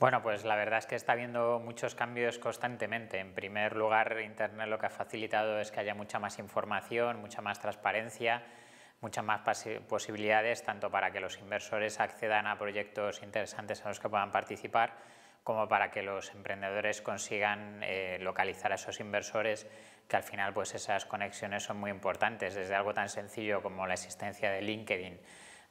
Bueno, pues la verdad es que está habiendo muchos cambios constantemente. En primer lugar, Internet lo que ha facilitado es que haya mucha más información, mucha más transparencia, muchas más posibilidades, tanto para que los inversores accedan a proyectos interesantes a los que puedan participar, como para que los emprendedores consigan eh, localizar a esos inversores, que al final pues esas conexiones son muy importantes, desde algo tan sencillo como la existencia de LinkedIn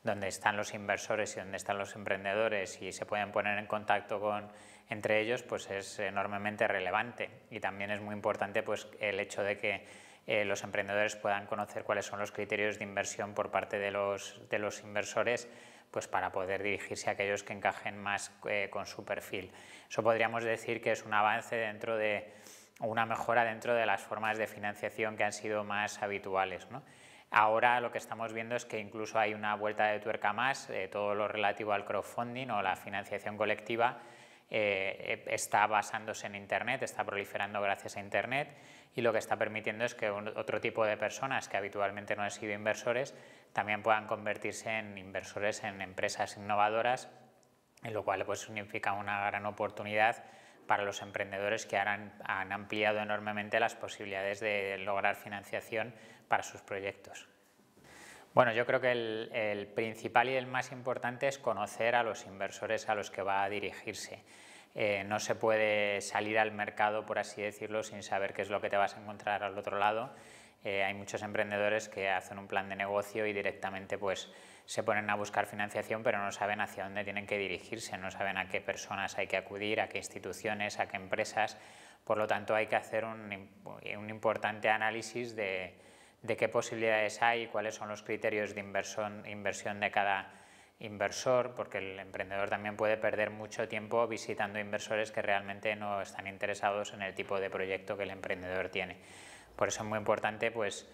donde están los inversores y donde están los emprendedores y se pueden poner en contacto con, entre ellos, pues es enormemente relevante. Y también es muy importante pues, el hecho de que eh, los emprendedores puedan conocer cuáles son los criterios de inversión por parte de los, de los inversores pues para poder dirigirse a aquellos que encajen más eh, con su perfil. Eso podríamos decir que es un avance dentro de una mejora dentro de las formas de financiación que han sido más habituales. ¿no? Ahora lo que estamos viendo es que incluso hay una vuelta de tuerca más, eh, todo lo relativo al crowdfunding o la financiación colectiva eh, eh, está basándose en Internet, está proliferando gracias a Internet y lo que está permitiendo es que otro tipo de personas que habitualmente no han sido inversores también puedan convertirse en inversores en empresas innovadoras, en lo cual pues, significa una gran oportunidad para los emprendedores que han, han ampliado enormemente las posibilidades de lograr financiación para sus proyectos. Bueno, yo creo que el, principal y el más importante es conocer a los inversores a los que va a dirigirse. Eh, no se puede salir al mercado, por así decirlo, sin saber qué es lo que te vas a encontrar al otro lado eh, hay muchos emprendedores que hacen un plan de negocio y directamente pues, se ponen a buscar financiación pero no saben hacia dónde tienen que dirigirse, no saben a qué personas hay que acudir, a qué instituciones, a qué empresas. Por lo tanto hay que hacer un, importante análisis de, qué posibilidades hay, cuáles son los criterios de inversión de cada inversor, porque el emprendedor también puede perder mucho tiempo visitando inversores que realmente no están interesados en el tipo de proyecto que el emprendedor tiene. Por eso es muy importante pues,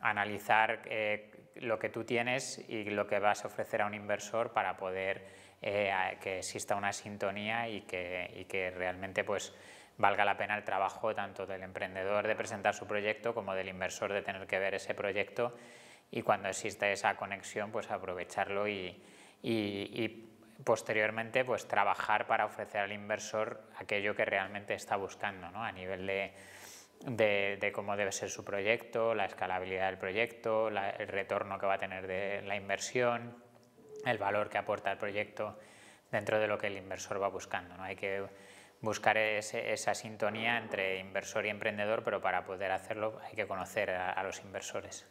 analizar eh, lo que tú tienes y lo que vas a ofrecer a un inversor para poder eh, que exista una sintonía y que, y que realmente pues, valga la pena el trabajo tanto del emprendedor de presentar su proyecto como del inversor de tener que ver ese proyecto y cuando existe esa conexión pues aprovecharlo y, y, y posteriormente pues trabajar para ofrecer al inversor aquello que realmente está buscando ¿no? a nivel de de, cómo debe ser su proyecto, la escalabilidad del proyecto, el retorno que va a tener de la inversión, el valor que aporta el proyecto dentro de lo que el inversor va buscando. ¿no? Hay que buscar esa sintonía entre inversor y emprendedor, pero para poder hacerlo hay que conocer a los inversores.